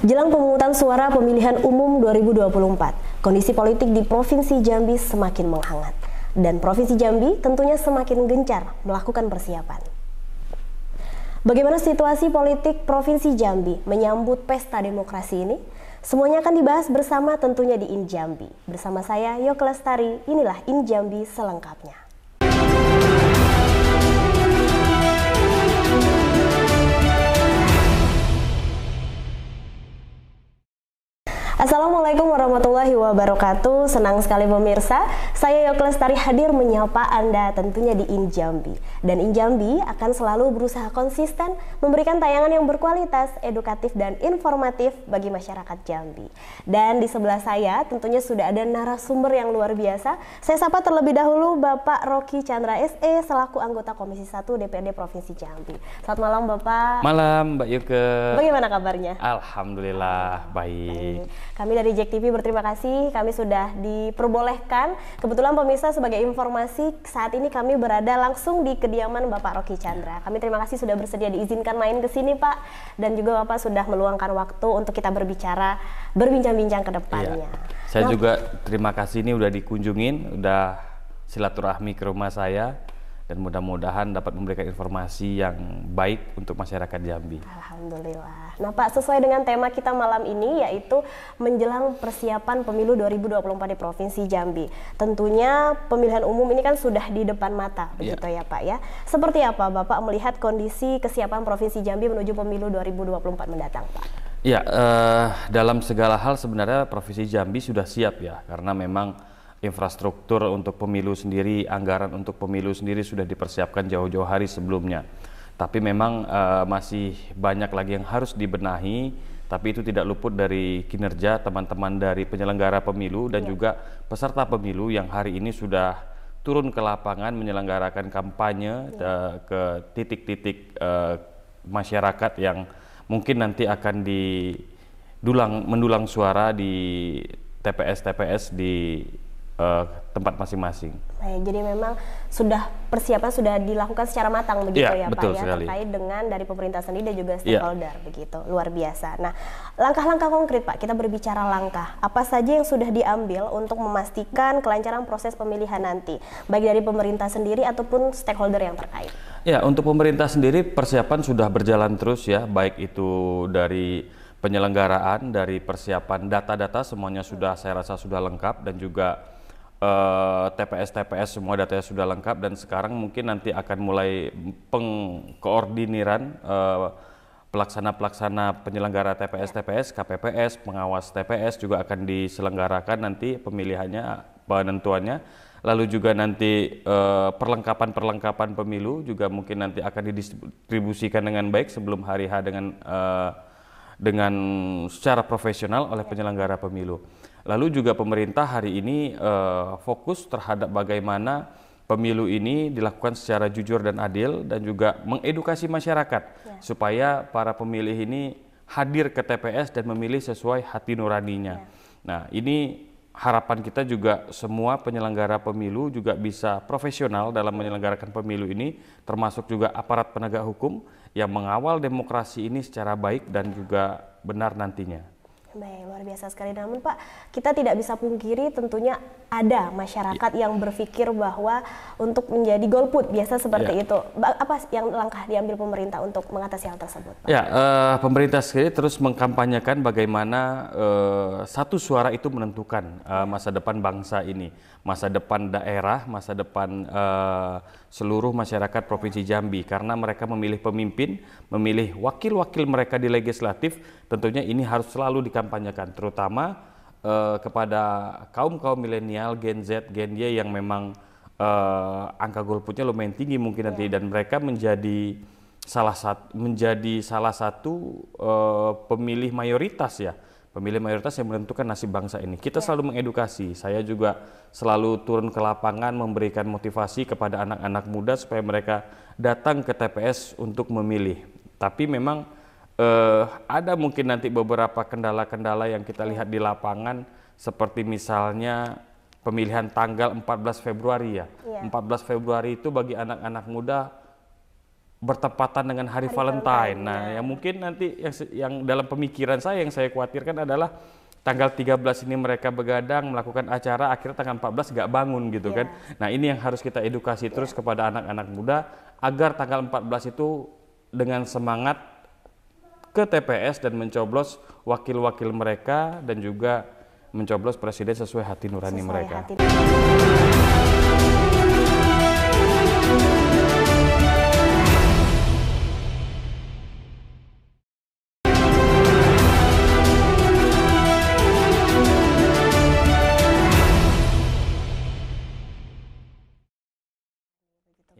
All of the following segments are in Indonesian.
Jelang pemungutan suara pemilihan umum 2024, kondisi politik di Provinsi Jambi semakin menghangat. Dan Provinsi Jambi tentunya semakin gencar melakukan persiapan. Bagaimana situasi politik Provinsi Jambi menyambut pesta demokrasi ini? Semuanya akan dibahas bersama tentunya di In Jambi. Bersama saya, Yokelestari. Lestari, inilah In Jambi selengkapnya. Assalamualaikum warahmatullahi wabarakatuh. Senang sekali pemirsa, saya Yokeles Lestari hadir menyapa Anda tentunya di Injambi. Dan Injambi akan selalu berusaha konsisten memberikan tayangan yang berkualitas, edukatif dan informatif bagi masyarakat Jambi. Dan di sebelah saya tentunya sudah ada narasumber yang luar biasa. Saya sapa terlebih dahulu Bapak Rocky Chandra SE selaku anggota Komisi 1 DPRD Provinsi Jambi. Selamat malam Bapak. Malam Mbak Yoke. Bagaimana kabarnya? Alhamdulillah baik. baik. Kami dari Jack TV berterima kasih kami sudah diperbolehkan. Kebetulan pemirsa sebagai informasi saat ini kami berada langsung di kediaman Bapak Rocky Chandra. Kami terima kasih sudah bersedia diizinkan main ke sini Pak dan juga Bapak sudah meluangkan waktu untuk kita berbicara berbincang-bincang ke depannya. Iya. Saya nah, juga terima kasih ini udah dikunjungin, udah silaturahmi ke rumah saya dan mudah-mudahan dapat memberikan informasi yang baik untuk masyarakat Jambi. Alhamdulillah. Nah Pak, sesuai dengan tema kita malam ini yaitu menjelang persiapan pemilu 2024 di Provinsi Jambi. Tentunya pemilihan umum ini kan sudah di depan mata, iya. begitu yeah. ya Pak ya. Seperti apa Bapak melihat kondisi kesiapan Provinsi Jambi menuju pemilu 2024 mendatang Pak? Ya, eh, dalam segala hal sebenarnya Provinsi Jambi sudah siap ya, karena memang infrastruktur untuk pemilu sendiri, anggaran untuk pemilu sendiri sudah dipersiapkan jauh-jauh hari sebelumnya. Tapi memang uh, masih banyak lagi yang harus dibenahi, tapi itu tidak luput dari kinerja teman-teman dari penyelenggara pemilu dan ya. juga peserta pemilu yang hari ini sudah turun ke lapangan menyelenggarakan kampanye ya. uh, ke titik-titik uh, masyarakat yang mungkin nanti akan di dulang mendulang suara di TPS-TPS di uh, tempat masing-masing. Nah, ya, jadi memang sudah persiapan sudah dilakukan secara matang begitu ya, ya Pak ya terkait dengan dari pemerintah sendiri dan juga iya. stakeholder ya. begitu. Luar biasa. Nah, langkah-langkah konkret Pak, kita berbicara langkah. Apa saja yang sudah diambil untuk memastikan kelancaran proses pemilihan nanti, baik dari pemerintah sendiri ataupun stakeholder yang terkait? Ya, untuk pemerintah sendiri persiapan sudah berjalan terus ya, baik itu dari penyelenggaraan dari persiapan data-data semuanya sudah saya rasa sudah lengkap dan juga Eh, TPS-TPS semua datanya sudah lengkap dan sekarang mungkin nanti akan mulai pengkoordiniran eh, pelaksana-pelaksana penyelenggara TPS-TPS, KPPS, pengawas TPS juga akan diselenggarakan nanti pemilihannya, penentuannya. Lalu juga nanti eh, perlengkapan-perlengkapan pemilu juga mungkin nanti akan didistribusikan dengan baik sebelum hari H dengan dengan secara profesional oleh penyelenggara pemilu. Lalu juga pemerintah hari ini uh, fokus terhadap bagaimana pemilu ini dilakukan secara jujur dan adil dan juga mengedukasi masyarakat ya. supaya para pemilih ini hadir ke TPS dan memilih sesuai hati nuraninya. Ya. Nah, ini harapan kita juga semua penyelenggara pemilu juga bisa profesional dalam menyelenggarakan pemilu ini termasuk juga aparat penegak hukum yang mengawal demokrasi ini secara baik dan juga benar nantinya. Baik, luar biasa sekali. Namun Pak, kita tidak bisa pungkiri tentunya ada masyarakat yeah. yang berpikir bahwa untuk menjadi golput biasa seperti yeah. itu. Apa yang langkah diambil pemerintah untuk mengatasi hal tersebut? Ya, Ya, uh, pemerintah sendiri terus mengkampanyekan bagaimana uh, satu suara itu menentukan uh, masa depan bangsa ini masa depan daerah, masa depan uh, seluruh masyarakat Provinsi Jambi karena mereka memilih pemimpin, memilih wakil-wakil mereka di legislatif, tentunya ini harus selalu dikampanyekan terutama uh, kepada kaum-kaum milenial, Gen Z, Gen Y yang memang uh, angka golputnya lumayan tinggi mungkin nanti iya. dan mereka menjadi salah satu menjadi salah satu uh, pemilih mayoritas ya pemilih mayoritas yang menentukan nasib bangsa ini. Kita iya. selalu mengedukasi. Saya juga selalu turun ke lapangan memberikan motivasi kepada anak-anak muda supaya mereka datang ke TPS untuk memilih. Tapi memang eh, ada mungkin nanti beberapa kendala-kendala yang kita iya. lihat di lapangan seperti misalnya pemilihan tanggal 14 Februari ya. Yeah. Iya. 14 Februari itu bagi anak-anak muda bertepatan dengan hari, hari Valentine. Nah, ya. yang mungkin nanti yang, yang dalam pemikiran saya yang saya khawatirkan adalah tanggal 13 ini mereka begadang melakukan acara akhirnya tanggal 14 nggak bangun gitu yeah. kan. Nah, ini yang harus kita edukasi yeah. terus kepada anak-anak muda agar tanggal 14 itu dengan semangat ke TPS dan mencoblos wakil-wakil mereka dan juga mencoblos presiden sesuai hati nurani sesuai mereka. Hati.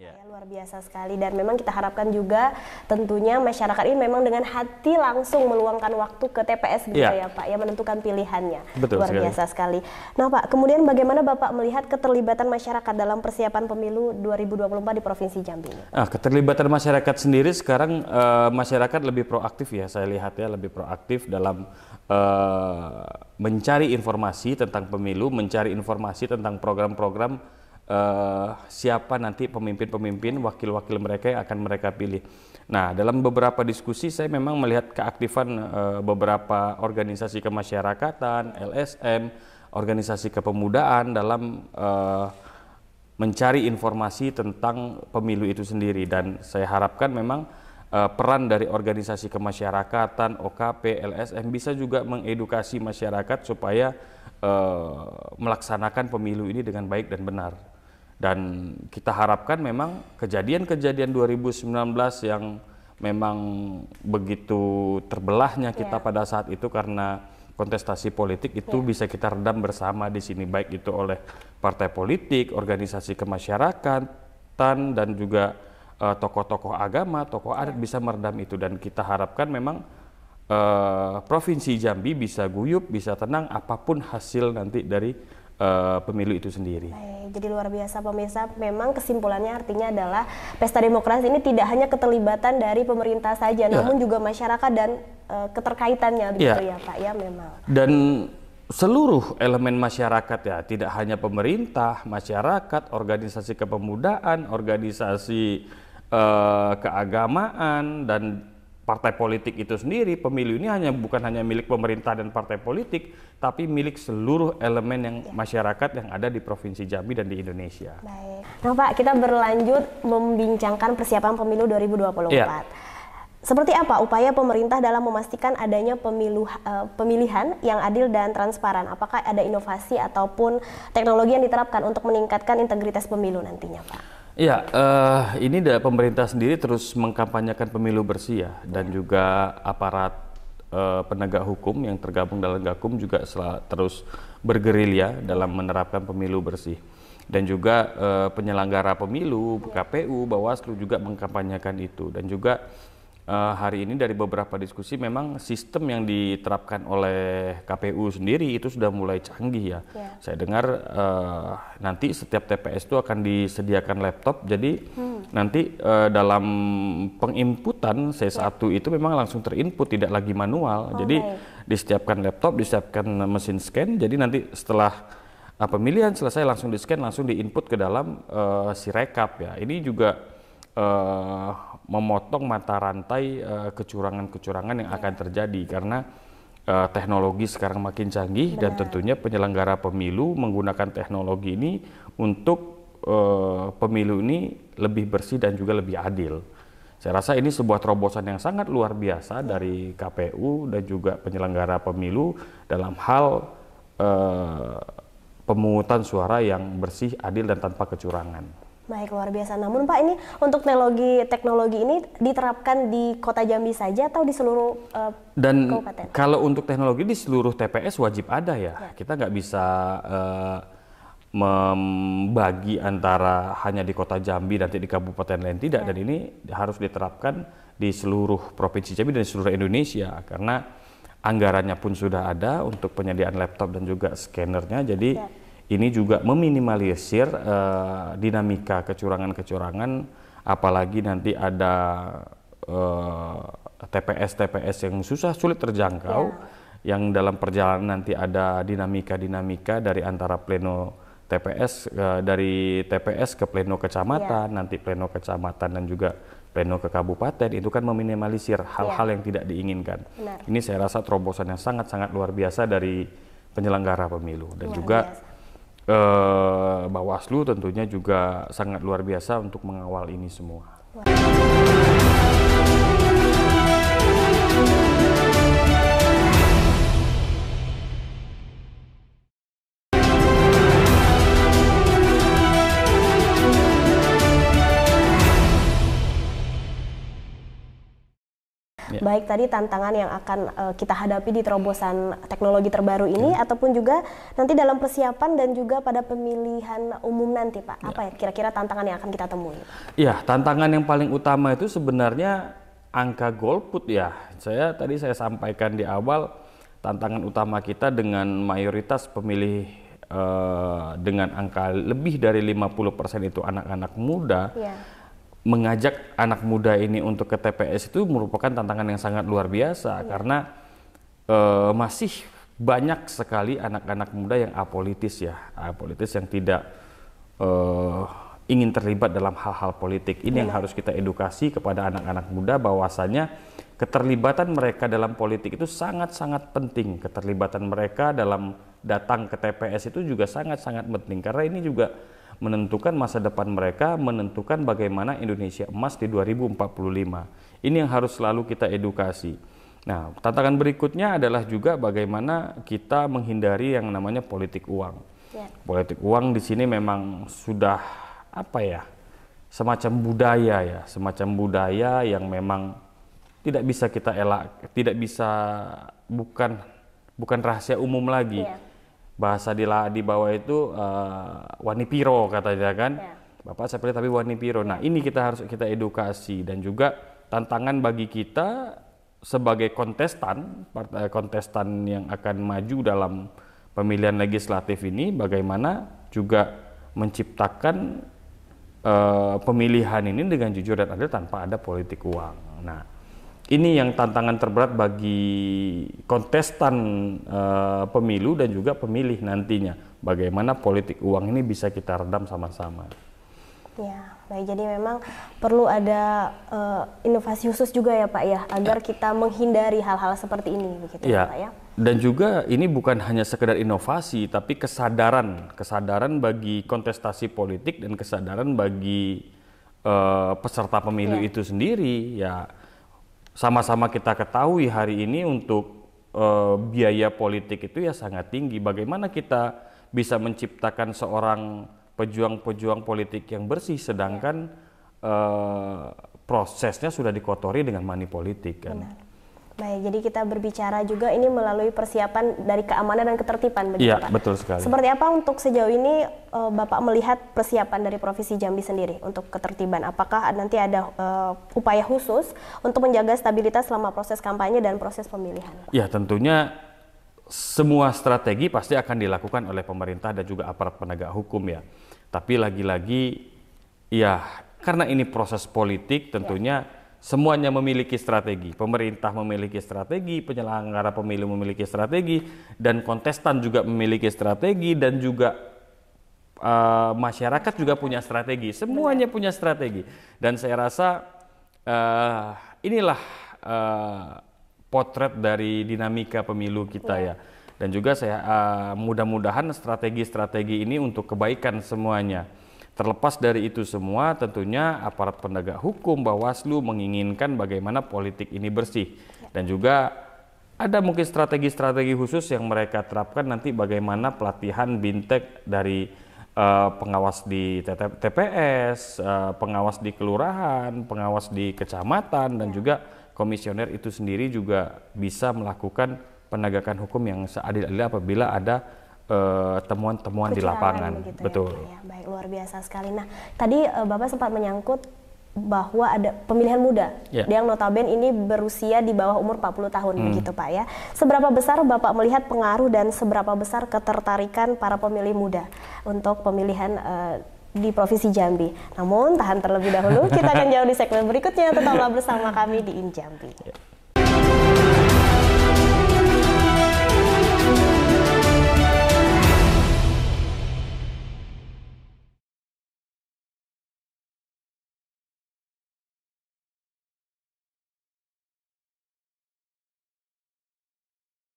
Iya. Ya, luar biasa sekali dan memang kita harapkan juga tentunya masyarakat ini memang dengan hati langsung meluangkan waktu ke TPS gitu ya, ya Pak ya menentukan pilihannya. Betul luar sekali. biasa sekali. Nah, Pak, kemudian bagaimana Bapak melihat keterlibatan masyarakat dalam persiapan pemilu 2024 di Provinsi Jambi Nah, keterlibatan masyarakat sendiri sekarang uh, masyarakat lebih proaktif ya saya lihat ya lebih proaktif dalam uh, mencari informasi tentang pemilu, mencari informasi tentang program-program uh, siapa nanti pemimpin-pemimpin wakil-wakil mereka yang akan mereka pilih. Nah, dalam beberapa diskusi saya memang melihat keaktifan uh, beberapa organisasi kemasyarakatan, LSM, organisasi kepemudaan dalam uh, mencari informasi tentang pemilu itu sendiri dan saya harapkan memang uh, peran dari organisasi kemasyarakatan, OKP, LSM bisa juga mengedukasi masyarakat supaya uh, melaksanakan pemilu ini dengan baik dan benar. Dan kita harapkan memang kejadian-kejadian 2019 yang memang begitu terbelahnya kita yeah. pada saat itu karena kontestasi politik itu yeah. bisa kita redam bersama di sini baik itu oleh partai politik, organisasi kemasyarakatan dan juga eh, tokoh-tokoh agama, tokoh adat iya. bisa meredam itu dan kita harapkan memang uh, provinsi Jambi bisa guyup, bisa tenang apapun hasil nanti dari Eh, pemilu itu sendiri. Baik, jadi luar biasa pemirsa. Memang kesimpulannya artinya adalah pesta demokrasi ini tidak hanya keterlibatan dari pemerintah saja, ya. namun juga masyarakat dan uh, keterkaitannya ya. begitu ya. ya Pak ya memang. Dan seluruh elemen masyarakat ya, tidak hanya pemerintah, masyarakat, organisasi kepemudaan, organisasi uh, keagamaan dan partai politik itu sendiri, pemilu ini hanya bukan hanya milik pemerintah dan partai politik, tapi milik seluruh elemen yang ya. masyarakat yang ada di Provinsi Jambi dan di Indonesia. Baik. Nah, Pak, kita berlanjut membincangkan persiapan pemilu 2024. Ya. Seperti apa upaya pemerintah dalam memastikan adanya pemilu, uh, pemilihan yang adil dan transparan? Apakah ada inovasi ataupun teknologi yang diterapkan untuk meningkatkan integritas pemilu nantinya, Pak? Ya, uh, ini dari pemerintah sendiri terus mengkampanyekan pemilu bersih ya, dan juga aparat uh, penegak hukum yang tergabung dalam Gakum juga terus bergerilya dalam menerapkan pemilu bersih. Dan juga uh, penyelenggara pemilu, KPU, Bawaslu juga mengkampanyekan itu, dan juga uh, hari ini dari beberapa diskusi memang sistem yang diterapkan oleh KPU sendiri itu sudah mulai canggih ya. Yeah. Saya dengar uh, nanti setiap TPS itu akan disediakan laptop, jadi hmm. nanti uh, dalam penginputan C1 yeah. itu memang langsung terinput, tidak lagi manual. Okay. Oh, jadi disiapkan laptop, disiapkan mesin scan, jadi nanti setelah Nah, pemilihan selesai langsung di scan langsung diinput ke dalam uh, si rekap ya. Ini juga uh, memotong mata rantai eh, kecurangan-kecurangan yang akan terjadi karena eh, teknologi sekarang makin canggih dan tentunya penyelenggara pemilu menggunakan teknologi ini untuk eh, pemilu ini lebih bersih dan juga lebih adil. Saya rasa ini sebuah terobosan yang sangat luar biasa iya. dari KPU dan juga penyelenggara pemilu dalam hal uh, pemungutan suara yang bersih, adil dan tanpa kecurangan. Baik, luar biasa. Namun Pak, ini untuk teknologi teknologi ini diterapkan di Kota Jambi saja atau di seluruh uh, Dan kabupaten? kalau untuk teknologi di seluruh TPS wajib ada ya. ya. Kita nggak bisa uh, membagi antara hanya di Kota Jambi dan di Kabupaten lain tidak. Ya. Dan ini harus diterapkan di seluruh Provinsi Jambi dan seluruh Indonesia karena anggarannya pun sudah ada untuk penyediaan laptop dan juga scannernya. Jadi ya ini juga meminimalisir e, dinamika kecurangan-kecurangan apalagi nanti ada eh, TPS-TPS yang susah sulit terjangkau ya. yang dalam perjalanan nanti ada dinamika-dinamika dari antara pleno TPS e, eh, dari TPS ke pleno kecamatan, ya. nanti pleno kecamatan dan juga pleno ke kabupaten itu kan meminimalisir hal-hal ya. yang tidak diinginkan. Benar. Ini saya rasa terobosan yang sangat-sangat luar biasa dari penyelenggara pemilu dan iya, luar juga biasa eh, Bawaslu tentunya juga sangat luar biasa untuk mengawal ini semua. baik tadi tantangan yang akan uh, kita hadapi di terobosan teknologi terbaru ini ya. ataupun juga nanti dalam persiapan dan juga pada pemilihan umum nanti Pak. Iya. Apa ya kira-kira tantangan yang akan kita temui? Iya, tantangan yang paling utama itu sebenarnya angka golput ya. Saya tadi saya sampaikan di awal tantangan utama kita dengan mayoritas pemilih uh, dengan angka lebih dari 50% itu anak-anak muda. Ya mengajak anak muda ini untuk ke TPS itu merupakan tantangan yang sangat luar biasa ya. karena e, masih banyak sekali anak-anak muda yang apolitis ya, apolitis yang tidak e, ingin terlibat dalam hal-hal politik. Ini ya. yang iya. harus kita edukasi kepada anak-anak muda bahwasanya keterlibatan mereka dalam politik itu sangat-sangat penting. Keterlibatan mereka dalam datang ke TPS itu juga sangat-sangat penting karena ini juga menentukan masa depan mereka, menentukan bagaimana Indonesia emas di 2045. Ini yang harus selalu kita edukasi. Nah, tantangan berikutnya adalah juga bagaimana kita menghindari yang namanya politik uang. Ya. Politik uang di sini memang sudah apa ya? semacam budaya ya, semacam budaya yang memang tidak bisa kita elak, tidak bisa bukan bukan rahasia umum lagi. Ya bahasa di di bawah itu uh, kata dia kan. Ya. Bapak saya pilih tapi wanipiro. Nah, ini kita harus kita edukasi dan juga tantangan bagi kita sebagai kontestan eh, kontestan yang akan maju dalam pemilihan legislatif ini bagaimana juga menciptakan uh, pemilihan ini dengan jujur dan adil tanpa ada politik uang. Nah, ini yang tantangan terberat bagi kontestan uh, pemilu dan juga pemilih nantinya. Bagaimana politik uang ini bisa kita redam sama-sama. Ya, baik. Jadi memang perlu ada uh, inovasi khusus juga ya Pak ya, agar ya. kita menghindari hal-hal seperti ini begitu ya, ya, Pak ya. Dan juga ini bukan hanya sekedar inovasi, tapi kesadaran, kesadaran bagi kontestasi politik dan kesadaran bagi uh, peserta pemilu ya. itu sendiri ya sama-sama kita ketahui hari ini untuk eh, biaya politik itu ya sangat tinggi. Bagaimana kita bisa menciptakan seorang pejuang-pejuang politik yang bersih sedangkan iya. eh, prosesnya sudah dikotori dengan money politik kan. Benar. Baik, jadi kita berbicara juga ini melalui persiapan dari keamanan dan ketertiban, begitu ya, Pak? betul sekali. Seperti apa untuk sejauh ini e, Bapak melihat persiapan dari Provinsi Jambi sendiri untuk ketertiban? Apakah nanti ada e, upaya khusus untuk menjaga stabilitas selama proses kampanye dan proses pemilihan? Ya, tentunya semua strategi pasti akan dilakukan oleh pemerintah dan juga aparat penegak hukum ya. Tapi lagi-lagi, ya karena ini proses politik tentunya... Ya semuanya memiliki strategi. Pemerintah memiliki strategi, penyelenggara pemilu memiliki strategi, dan kontestan juga memiliki strategi, dan juga uh, masyarakat juga punya strategi. Semuanya punya strategi, dan saya rasa uh, inilah uh, potret dari dinamika pemilu kita iya. ya. Dan juga saya uh, mudah-mudahan strategi-strategi ini untuk kebaikan semuanya Terlepas dari itu semua, tentunya aparat penegak hukum Bawaslu menginginkan bagaimana politik ini bersih ya. dan juga ada mungkin strategi-strategi khusus yang mereka terapkan nanti bagaimana pelatihan bintek dari uh, pengawas di TPS, uh, eh, pengawas di kelurahan, pengawas di kecamatan dan ya. juga komisioner itu sendiri juga bisa melakukan penegakan hukum yang seadil-adilnya apabila ada Eh, temuan-temuan uh, di lapangan. Gitu ya, Betul. Ya, ya, baik, luar biasa sekali. Nah, tadi uh, Bapak sempat menyangkut bahwa ada pemilihan muda yeah. yang notaben ini berusia di bawah umur 40 tahun hmm. begitu Pak ya. Seberapa besar Bapak melihat pengaruh dan seberapa besar ketertarikan para pemilih muda untuk pemilihan uh, di Provinsi Jambi. Namun tahan terlebih dahulu kita akan jauh di segmen berikutnya tetaplah bersama kami di In Jambi. Yeah.